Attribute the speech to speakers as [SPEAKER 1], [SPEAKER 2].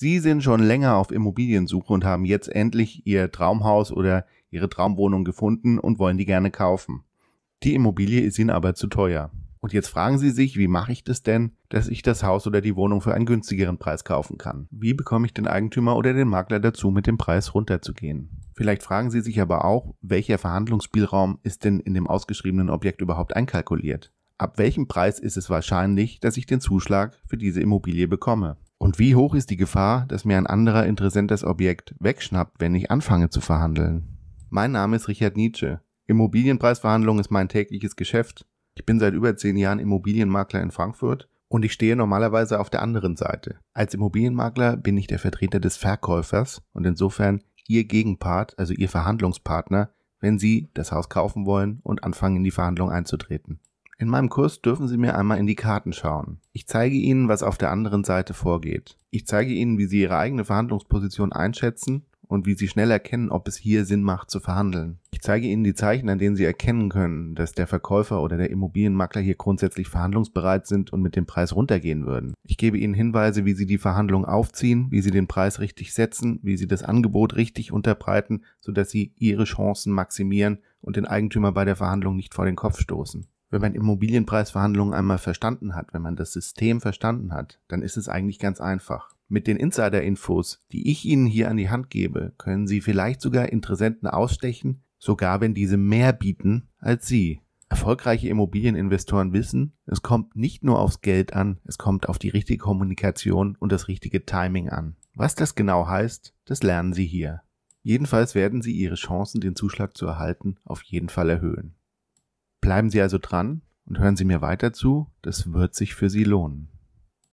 [SPEAKER 1] Sie sind schon länger auf Immobiliensuche und haben jetzt endlich Ihr Traumhaus oder Ihre Traumwohnung gefunden und wollen die gerne kaufen. Die Immobilie ist Ihnen aber zu teuer. Und jetzt fragen Sie sich, wie mache ich das denn, dass ich das Haus oder die Wohnung für einen günstigeren Preis kaufen kann? Wie bekomme ich den Eigentümer oder den Makler dazu, mit dem Preis runterzugehen? Vielleicht fragen Sie sich aber auch, welcher Verhandlungsspielraum ist denn in dem ausgeschriebenen Objekt überhaupt einkalkuliert? Ab welchem Preis ist es wahrscheinlich, dass ich den Zuschlag für diese Immobilie bekomme? Und wie hoch ist die Gefahr, dass mir ein anderer Interessent das Objekt wegschnappt, wenn ich anfange zu verhandeln? Mein Name ist Richard Nietzsche. Immobilienpreisverhandlung ist mein tägliches Geschäft. Ich bin seit über zehn Jahren Immobilienmakler in Frankfurt und ich stehe normalerweise auf der anderen Seite. Als Immobilienmakler bin ich der Vertreter des Verkäufers und insofern Ihr Gegenpart, also Ihr Verhandlungspartner, wenn Sie das Haus kaufen wollen und anfangen in die Verhandlung einzutreten. In meinem Kurs dürfen Sie mir einmal in die Karten schauen. Ich zeige Ihnen, was auf der anderen Seite vorgeht. Ich zeige Ihnen, wie Sie Ihre eigene Verhandlungsposition einschätzen und wie Sie schnell erkennen, ob es hier Sinn macht zu verhandeln. Ich zeige Ihnen die Zeichen, an denen Sie erkennen können, dass der Verkäufer oder der Immobilienmakler hier grundsätzlich verhandlungsbereit sind und mit dem Preis runtergehen würden. Ich gebe Ihnen Hinweise, wie Sie die Verhandlung aufziehen, wie Sie den Preis richtig setzen, wie Sie das Angebot richtig unterbreiten, sodass Sie Ihre Chancen maximieren und den Eigentümer bei der Verhandlung nicht vor den Kopf stoßen. Wenn man Immobilienpreisverhandlungen einmal verstanden hat, wenn man das System verstanden hat, dann ist es eigentlich ganz einfach. Mit den Insider-Infos, die ich Ihnen hier an die Hand gebe, können Sie vielleicht sogar Interessenten ausstechen, sogar wenn diese mehr bieten als Sie. Erfolgreiche Immobilieninvestoren wissen, es kommt nicht nur aufs Geld an, es kommt auf die richtige Kommunikation und das richtige Timing an. Was das genau heißt, das lernen Sie hier. Jedenfalls werden Sie Ihre Chancen, den Zuschlag zu erhalten, auf jeden Fall erhöhen. Bleiben Sie also dran und hören Sie mir weiter zu, das wird sich für Sie lohnen.